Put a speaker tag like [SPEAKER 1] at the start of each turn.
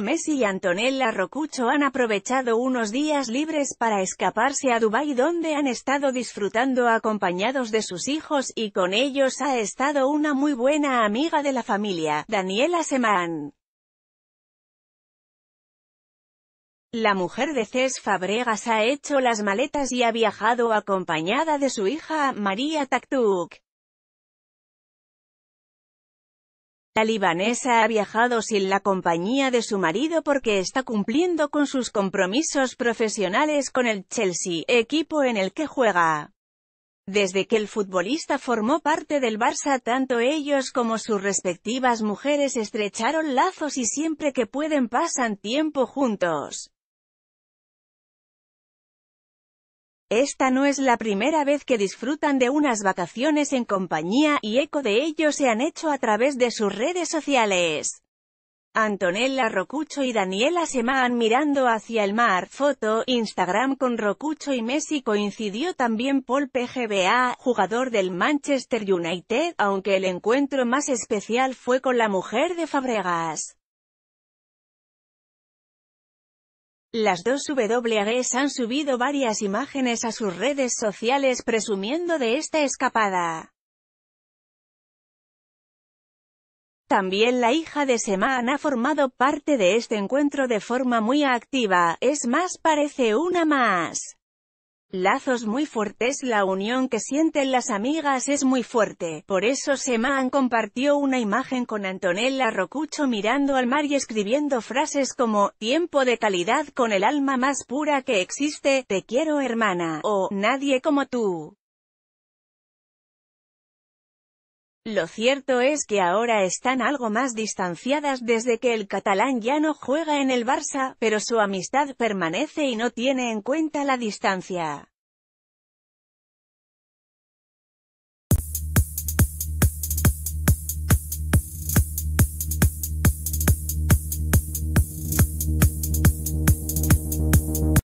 [SPEAKER 1] Messi y Antonella Rocucho han aprovechado unos días libres para escaparse a Dubái donde han estado disfrutando acompañados de sus hijos, y con ellos ha estado una muy buena amiga de la familia, Daniela Semán. La mujer de Cés Fabregas ha hecho las maletas y ha viajado acompañada de su hija, María Taktuk. La libanesa ha viajado sin la compañía de su marido porque está cumpliendo con sus compromisos profesionales con el Chelsea, equipo en el que juega. Desde que el futbolista formó parte del Barça tanto ellos como sus respectivas mujeres estrecharon lazos y siempre que pueden pasan tiempo juntos. Esta no es la primera vez que disfrutan de unas vacaciones en compañía, y eco de ello se han hecho a través de sus redes sociales. Antonella Rocucho y Daniela Semán mirando hacia el mar, foto, Instagram con Rocucho y Messi coincidió también Paul PGBA, jugador del Manchester United, aunque el encuentro más especial fue con la mujer de Fabregas. Las dos WGs han subido varias imágenes a sus redes sociales presumiendo de esta escapada. También la hija de Seman ha formado parte de este encuentro de forma muy activa, es más parece una más. Lazos muy fuertes La unión que sienten las amigas es muy fuerte, por eso Semán compartió una imagen con Antonella Rocucho mirando al mar y escribiendo frases como, tiempo de calidad con el alma más pura que existe, te quiero hermana, o, nadie como tú. Lo cierto es que ahora están algo más distanciadas desde que el catalán ya no juega en el Barça, pero su amistad permanece y no tiene en cuenta la distancia.